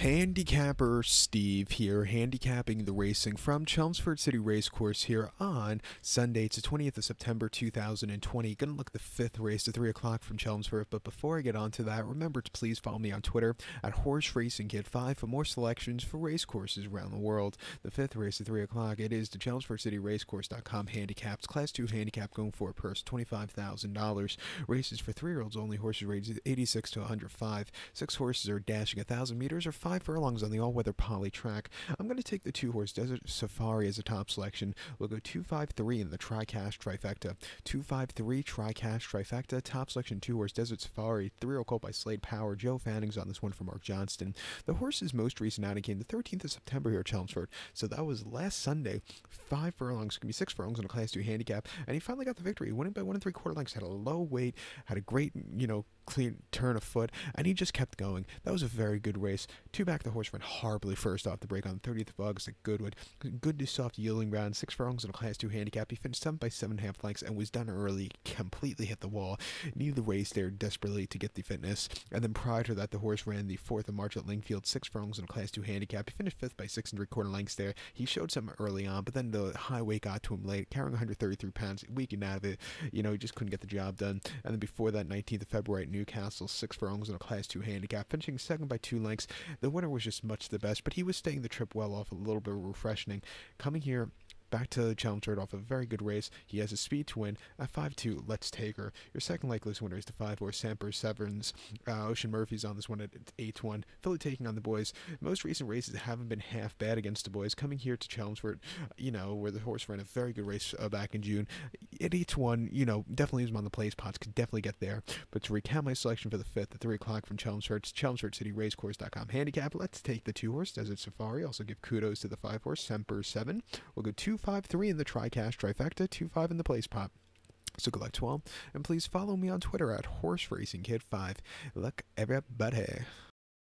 Handicapper Steve here, handicapping the racing from Chelmsford City Racecourse here on Sunday. It's the 20th of September 2020. Gonna look the fifth race at 3 o'clock from Chelmsford, but before I get on to that, remember to please follow me on Twitter at Horse Racing Kid 5 for more selections for racecourses around the world. The fifth race at 3 o'clock, it is the Chelmsford City Racecourse.com handicaps, Class 2 handicap going for a purse, $25,000. Races for three year olds only, horses rated 86 to 105. Six horses are dashing 1,000 meters or five furlongs on the all-weather poly track. I'm going to take the two-horse Desert Safari as a top selection. We'll go 253 in the Tri-Cash trifecta. 253 Tri-Cash trifecta, top selection two-horse Desert Safari, 3 colt by Slade Power. Joe Fanning's on this one for Mark Johnston. The horse's most recent outing came the 13th of September here at Chelmsford, so that was last Sunday. Five furlongs, going to be six furlongs on a Class 2 handicap, and he finally got the victory. He won it by one and three quarter lengths, had a low weight, had a great, you know, clean turn of foot, and he just kept going. That was a very good race. Two back, the horse ran horribly first off the break on the 30th of August at Goodwood. Good to soft yielding round, six furlongs in a class two handicap. He finished seven by seven and a half lengths and was done early, completely hit the wall. Needed the race there desperately to get the fitness. And then prior to that, the horse ran the 4th of March at Lingfield, six furlongs in a class two handicap. He finished fifth by six and three quarter lengths there. He showed some early on, but then the highway got to him late, carrying 133 pounds, weakened out of it. You know, he just couldn't get the job done. And then before that, 19th of February at Newcastle, six furlongs in a class two handicap, finishing second by two lengths. The the winter was just much the best, but he was staying the trip well off, a little bit refreshing. Coming here Back to Challenge off a very good race. He has a speed to win at 5-2. Let's take her. Your second likeliest winner is the 5 or Samper Severns. Uh, Ocean Murphy's on this one at 8-1. Philly taking on the boys. Most recent races haven't been half bad against the boys. Coming here to Chelmsford, you know, where the horse ran a very good race uh, back in June. At 8-1, you know, definitely is on the place spots. Could definitely get there. But to recap my selection for the 5th at 3 o'clock from Chelmsford, Chelmsford City Racecourse.com handicap. Let's take the 2 horse Desert Safari. Also give kudos to the 5 horse Semper 7. We'll go 2, five, three in the TriCash trifecta, two five in the place pop. So good luck to all, and please follow me on Twitter at horseracingkid5. Luck everybody.